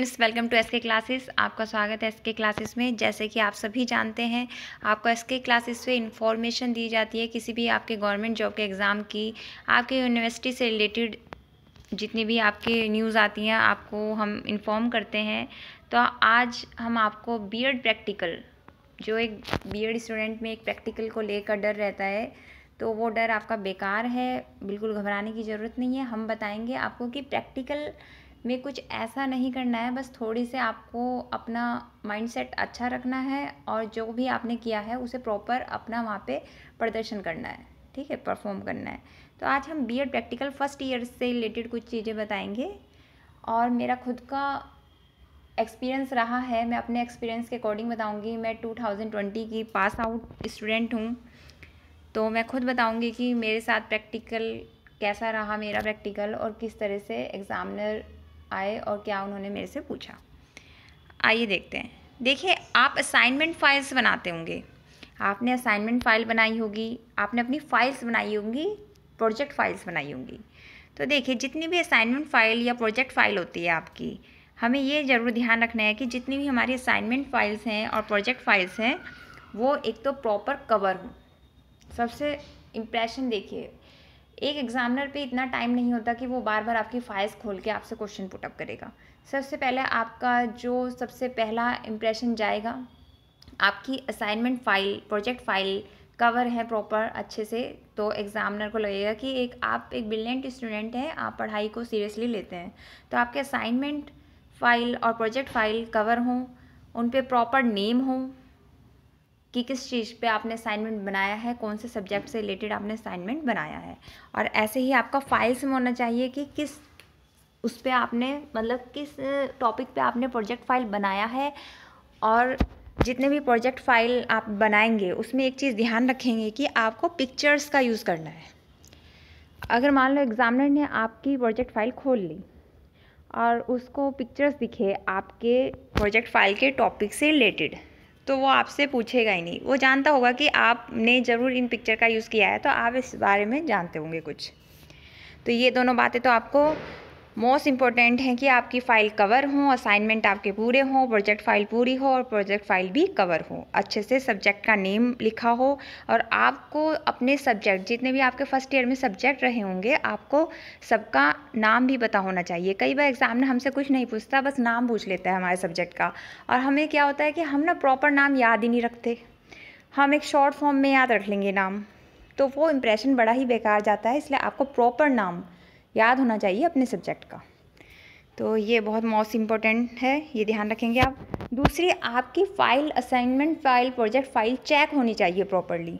friends welcome to S K classes आपका स्वागत है एस के क्लासेस में जैसे कि आप सभी जानते हैं आपको एस के क्लासेस पे इन्फॉर्मेशन दी जाती है किसी भी आपके गवर्नमेंट जॉब के एग्ज़ाम की आपके यूनिवर्सिटी से रिलेटेड जितनी भी आपके न्यूज़ आती हैं आपको हम इन्फॉर्म करते हैं तो आज हम आपको बी प्रैक्टिकल जो एक बी स्टूडेंट में एक प्रैक्टिकल को लेकर डर रहता है तो वो डर आपका बेकार है बिल्कुल घबराने की ज़रूरत नहीं है हम बताएँगे आपको कि प्रैक्टिकल में कुछ ऐसा नहीं करना है बस थोड़ी से आपको अपना माइंडसेट अच्छा रखना है और जो भी आपने किया है उसे प्रॉपर अपना वहाँ पे प्रदर्शन करना है ठीक है परफॉर्म करना है तो आज हम बी प्रैक्टिकल फर्स्ट ईयर से रिलेटेड कुछ चीज़ें बताएंगे और मेरा खुद का एक्सपीरियंस रहा है मैं अपने एक्सपीरियंस के अकॉर्डिंग बताऊँगी मैं टू की पास आउट स्टूडेंट हूँ तो मैं खुद बताऊँगी कि मेरे साथ प्रैक्टिकल कैसा रहा मेरा प्रैक्टिकल और किस तरह से एग्ज़ामिनर आए और क्या उन्होंने मेरे से पूछा आइए देखते हैं देखिए आप असाइनमेंट फाइल्स बनाते होंगे आपने असाइनमेंट फाइल बनाई होगी आपने अपनी फाइल्स बनाई होंगी प्रोजेक्ट फाइल्स बनाई होंगी तो देखिए जितनी भी असाइनमेंट फाइल या प्रोजेक्ट फाइल होती है आपकी हमें ये ज़रूर ध्यान रखना है कि जितनी भी हमारी असाइनमेंट फाइल्स हैं और प्रोजेक्ट फाइल्स हैं वो एक तो प्रॉपर कवर हो सबसे इम्प्रेशन देखिए एक एग्जामिनर पे इतना टाइम नहीं होता कि वो बार बार आपकी फाइल्स खोल के आपसे क्वेश्चन पुटअप करेगा सबसे पहले आपका जो सबसे पहला इम्प्रेशन जाएगा आपकी assignment file project file cover है प्रॉपर अच्छे से तो एग्ज़ामिनर को लगेगा कि एक आप एक ब्रिलियंट स्टूडेंट हैं आप पढ़ाई को सीरियसली लेते हैं तो आपके असाइनमेंट फाइल और प्रोजेक्ट फाइल कवर हों उन पर प्रॉपर नेम हों कि किस चीज़ पे आपने असाइनमेंट बनाया है कौन से सब्जेक्ट से रिलेटेड आपने असाइनमेंट बनाया है और ऐसे ही आपका फाइल्स में होना चाहिए कि किस उस पर आपने मतलब किस टॉपिक पे आपने प्रोजेक्ट फाइल बनाया है और जितने भी प्रोजेक्ट फाइल आप बनाएंगे उसमें एक चीज़ ध्यान रखेंगे कि आपको पिक्चर्स का यूज़ करना है अगर मान लो एग्ज़ामिनर ने आपकी प्रोजेक्ट फाइल खोल ली और उसको पिक्चर्स दिखे आपके प्रोजेक्ट फाइल के टॉपिक से रिलेटेड तो वो आपसे पूछेगा ही नहीं वो जानता होगा कि आपने ज़रूर इन पिक्चर का यूज़ किया है तो आप इस बारे में जानते होंगे कुछ तो ये दोनों बातें तो आपको मोस्ट इंपॉर्टेंट है कि आपकी फ़ाइल कवर हो असाइनमेंट आपके पूरे हों प्रोजेक्ट फाइल पूरी हो और प्रोजेक्ट फाइल भी कवर हो अच्छे से सब्जेक्ट का नेम लिखा हो और आपको अपने सब्जेक्ट जितने भी आपके फर्स्ट ईयर में सब्जेक्ट रहे होंगे आपको सबका नाम भी पता होना चाहिए कई बार एग्ज़ाम में हमसे कुछ नहीं पूछता बस नाम पूछ लेता है हमारे सब्जेक्ट का और हमें क्या होता है कि हम ना प्रॉपर नाम याद ही नहीं रखते हम एक शॉर्ट फॉर्म में याद रख लेंगे नाम तो वो इम्प्रेशन बड़ा ही बेकार जाता है इसलिए आपको प्रॉपर नाम याद होना चाहिए अपने सब्जेक्ट का तो ये बहुत मोस्ट इम्पॉर्टेंट है ये ध्यान रखेंगे आप दूसरी आपकी file assignment file project file check होनी चाहिए प्रॉपरली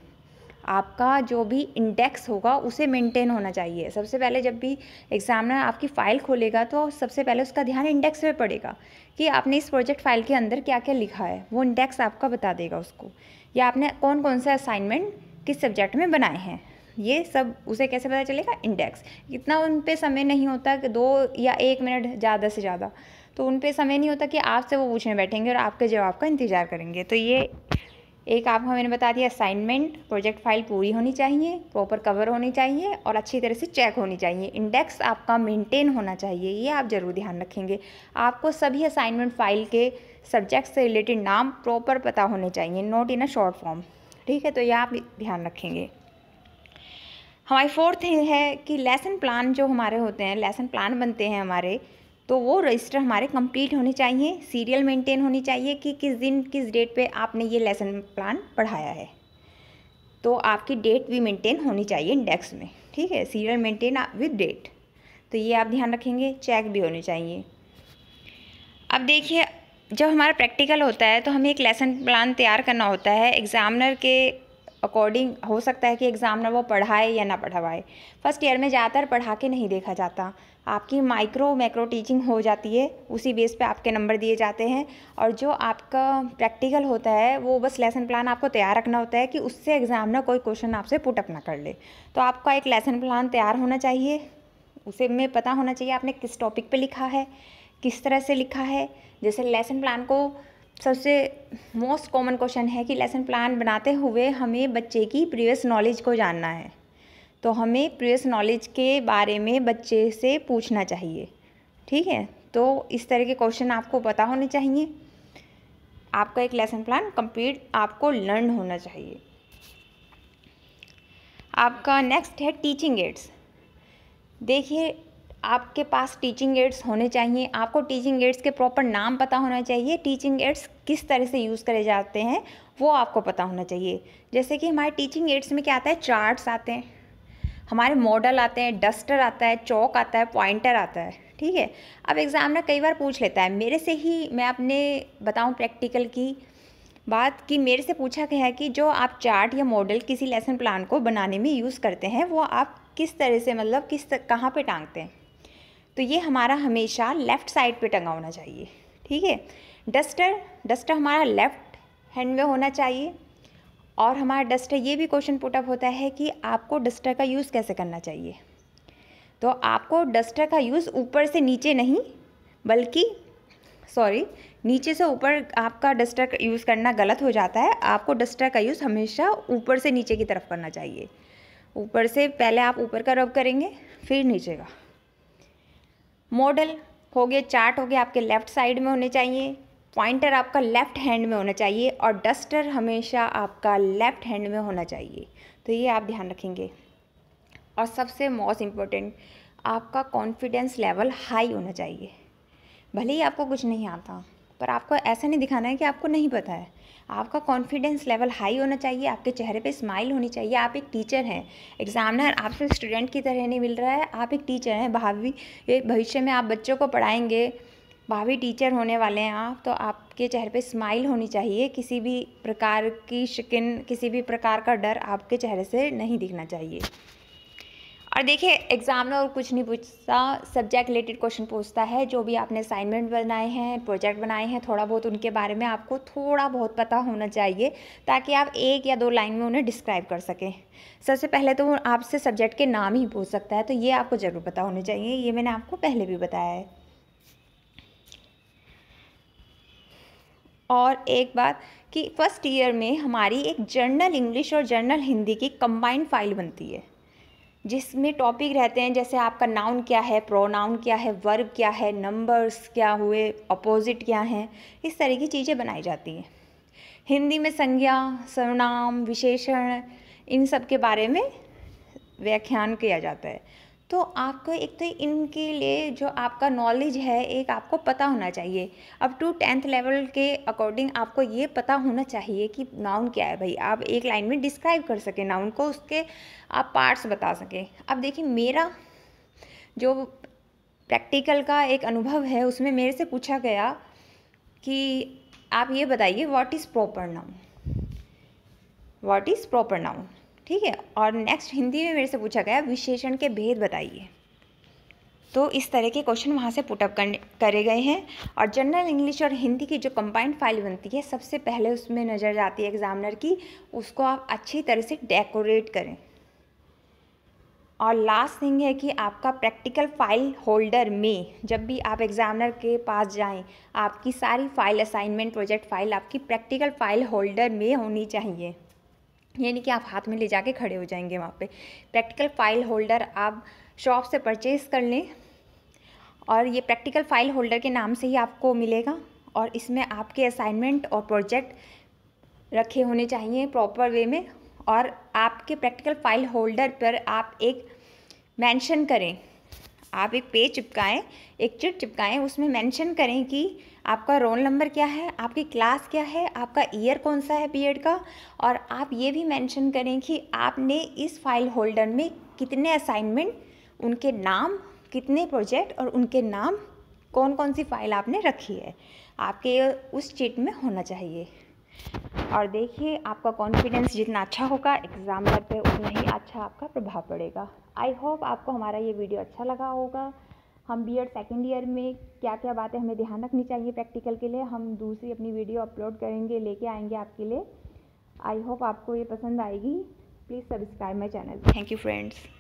आपका जो भी इंडेक्स होगा उसे मेंटेन होना चाहिए सबसे पहले जब भी एग्जामिनर आपकी फ़ाइल खोलेगा तो सबसे पहले उसका ध्यान इंडेक्स पे पड़ेगा कि आपने इस प्रोजेक्ट फाइल के अंदर क्या क्या लिखा है वो इंडेक्स आपका बता देगा उसको या आपने कौन कौन से असाइनमेंट किस सब्जेक्ट में बनाए हैं ये सब उसे कैसे पता चलेगा इंडेक्स इतना उन पर समय नहीं होता कि दो या एक मिनट ज़्यादा से ज़्यादा तो उन पर समय नहीं होता कि आपसे वो पूछने बैठेंगे और आपके जवाब का इंतज़ार करेंगे तो ये एक आपको मैंने बता दिया असाइनमेंट प्रोजेक्ट फाइल पूरी होनी चाहिए प्रॉपर कवर होनी चाहिए और अच्छी तरह से चेक होनी चाहिए इंडेक्स आपका मेंटेन होना चाहिए ये आप ज़रूर ध्यान रखेंगे आपको सभी असाइनमेंट फाइल के सब्जेक्ट से रिलेटेड नाम प्रॉपर पता होने चाहिए note in a short form ठीक है तो ये आप ध्यान रखेंगे हमारी फोर्थ है कि लेसन प्लान जो हमारे होते हैं लेसन प्लान बनते हैं हमारे तो वो रजिस्टर हमारे कंप्लीट होने चाहिए सीरियल मेंटेन होनी चाहिए कि किस दिन किस डेट पे आपने ये लेसन प्लान पढ़ाया है तो आपकी डेट भी मेंटेन होनी चाहिए इंडेक्स में ठीक है सीरियल मेंटेन विद डेट तो ये आप ध्यान रखेंगे चेक भी होने चाहिए अब देखिए जब हमारा प्रैक्टिकल होता है तो हमें एक लेसन प्लान तैयार करना होता है एग्ज़ामिनर के अकॉर्डिंग हो सकता है कि एग्ज़ामनर वो पढ़ाए या ना पढ़वाए फर्स्ट ईयर में ज़्यादातर पढ़ा के नहीं देखा जाता आपकी माइक्रो मैक्रो टीचिंग हो जाती है उसी बेस पे आपके नंबर दिए जाते हैं और जो आपका प्रैक्टिकल होता है वो बस लेसन प्लान आपको तैयार रखना होता है कि उससे एग्ज़ामनर कोई क्वेश्चन आपसे पुटअप ना कर ले तो आपका एक लेसन प्लान तैयार होना चाहिए उसे में पता होना चाहिए आपने किस टॉपिक पर लिखा है किस तरह से लिखा है जैसे लेसन प्लान को सबसे मोस्ट कॉमन क्वेश्चन है कि लेसन प्लान बनाते हुए हमें बच्चे की प्रीवियस नॉलेज को जानना है तो हमें प्रीवियस नॉलेज के बारे में बच्चे से पूछना चाहिए ठीक है तो इस तरह के क्वेश्चन आपको पता होने चाहिए आपका एक लेसन प्लान कंप्लीट आपको लर्न होना चाहिए आपका नेक्स्ट है टीचिंग एड्स देखिए आपके पास टीचिंग एड्स होने चाहिए आपको टीचिंग एड्स के प्रॉपर नाम पता होना चाहिए टीचिंग एड्स किस तरह से यूज़ करे जाते हैं वो आपको पता होना चाहिए जैसे कि हमारे टीचिंग एड्स में क्या आता है चार्ट्स आते हैं हमारे मॉडल आते हैं डस्टर आता है चौक आता है पॉइंटर आता है ठीक है अब एग्ज़ामनर कई बार पूछ लेता है मेरे से ही मैं अपने बताऊँ प्रैक्टिकल की बात कि मेरे से पूछा गया है कि जो आप चार्ट या मॉडल किसी लेसन प्लान को बनाने में यूज़ करते हैं वो आप किस तरह से मतलब किस कहाँ पे टांगते हैं तो ये हमारा हमेशा लेफ़्ट साइड पे टंगा होना चाहिए ठीक है डस्टर डस्टर हमारा लेफ़्ट हैंड में होना चाहिए और हमारा डस्टर ये भी क्वेश्चन पुटअप होता है कि आपको डस्टर का यूज़ कैसे करना चाहिए तो आपको डस्टर का यूज़ ऊपर से नीचे नहीं बल्कि सॉरी नीचे से ऊपर आपका डस्टर यूज़ करना गलत हो जाता है आपको डस्टर का यूज़ हमेशा ऊपर से नीचे की तरफ करना चाहिए ऊपर से पहले आप ऊपर का रब करेंगे फिर नीचे का मॉडल हो गए चार्ट हो गए आपके लेफ़्ट साइड में होने चाहिए पॉइंटर आपका लेफ़्ट हैंड में होना चाहिए और डस्टर हमेशा आपका लेफ़्ट हैंड में होना चाहिए तो ये आप ध्यान रखेंगे और सबसे मोस्ट इम्पोर्टेंट आपका कॉन्फिडेंस लेवल हाई होना चाहिए भले ही आपको कुछ नहीं आता पर आपको ऐसा नहीं दिखाना है कि आपको नहीं पता है आपका कॉन्फिडेंस लेवल हाई होना चाहिए आपके चेहरे पे स्माइल होनी चाहिए आप एक टीचर हैं एग्जामिनर आपसे स्टूडेंट की तरह नहीं मिल रहा है आप एक टीचर हैं भावी भविष्य में आप बच्चों को पढ़ाएंगे भावी टीचर होने वाले हैं आप तो आपके चेहरे पे स्माइल होनी चाहिए किसी भी प्रकार की शिकन किसी भी प्रकार का डर आपके चेहरे से नहीं दिखना चाहिए और देखिए एग्ज़ाम में और कुछ नहीं पूछता सब्जेक्ट रिलेटेड क्वेश्चन पूछता है जो भी आपने असाइनमेंट बनाए हैं प्रोजेक्ट बनाए हैं थोड़ा बहुत उनके बारे में आपको थोड़ा बहुत पता होना चाहिए ताकि आप एक या दो लाइन में उन्हें डिस्क्राइब कर सकें सबसे पहले तो आपसे सब्जेक्ट के नाम ही पूछ सकता है तो ये आपको ज़रूर पता होना चाहिए ये मैंने आपको पहले भी बताया है और एक बात कि फ़र्स्ट ईयर में हमारी एक जर्नल इंग्लिश और जर्नल हिंदी की कंबाइंड फाइल बनती है जिसमें टॉपिक रहते हैं जैसे आपका नाउन क्या है प्रोनाउन क्या है वर्ब क्या है नंबर्स क्या हुए अपोजिट क्या हैं इस तरह की चीज़ें बनाई जाती हैं हिंदी में संज्ञा सर्वनाम विशेषण इन सब के बारे में व्याख्यान किया जाता है तो आपको एक तो इनके लिए जो आपका नॉलेज है एक आपको पता होना चाहिए अब टू टेंथ लेवल के अकॉर्डिंग आपको ये पता होना चाहिए कि नाउन क्या है भाई आप एक लाइन में डिस्क्राइब कर सकें नाउन को उसके आप पार्ट्स बता सकें अब देखिए मेरा जो प्रैक्टिकल का एक अनुभव है उसमें मेरे से पूछा गया कि आप ये बताइए what is proper noun what is proper noun ठीक है और नेक्स्ट हिंदी में मेरे से पूछा गया विशेषण के भेद बताइए तो इस तरह के क्वेश्चन वहाँ से पुटअप करे गए हैं और जनरल इंग्लिश और हिंदी की जो कंबाइंड फाइल बनती है सबसे पहले उसमें नज़र जाती है एग्जामिनर की उसको आप अच्छी तरह से डेकोरेट करें और लास्ट थिंग है कि आपका प्रैक्टिकल फाइल होल्डर में जब भी आप एग्जामिनर के पास जाएं आपकी सारी फाइल असाइनमेंट प्रोजेक्ट फाइल आपकी प्रैक्टिकल फाइल होल्डर में होनी चाहिए यानी कि आप हाथ में ले जाके खड़े हो जाएंगे वहाँ पे प्रैक्टिकल फाइल होल्डर आप शॉप से परचेज़ कर लें और ये प्रैक्टिकल फाइल होल्डर के नाम से ही आपको मिलेगा और इसमें आपके असाइनमेंट और प्रोजेक्ट रखे होने चाहिए प्रॉपर वे में और आपके प्रैक्टिकल फाइल होल्डर पर आप एक मेंशन करें आप एक पेज चिपकाएं एक चिट चिपकाएं उसमें मेंशन करें कि आपका रोल नंबर क्या है आपकी क्लास क्या है आपका ईयर कौन सा है बीएड का और आप ये भी मेंशन करें कि आपने इस फाइल होल्डर में कितने असाइनमेंट उनके नाम कितने प्रोजेक्ट और उनके नाम कौन कौन सी फाइल आपने रखी है आपके उस चिट में होना चाहिए और देखिए आपका कॉन्फिडेंस जितना अच्छा होगा एग्ज़ाम पर उतना ही अच्छा आपका प्रभाव पड़ेगा आई होप आपको हमारा ये वीडियो अच्छा लगा होगा हम बी एड सेकेंड ईयर में क्या क्या बातें हमें ध्यान रखनी चाहिए प्रैक्टिकल के लिए हम दूसरी अपनी वीडियो अपलोड करेंगे लेके आएंगे आपके लिए आई होप आपको ये पसंद आएगी please subscribe my channel thank you friends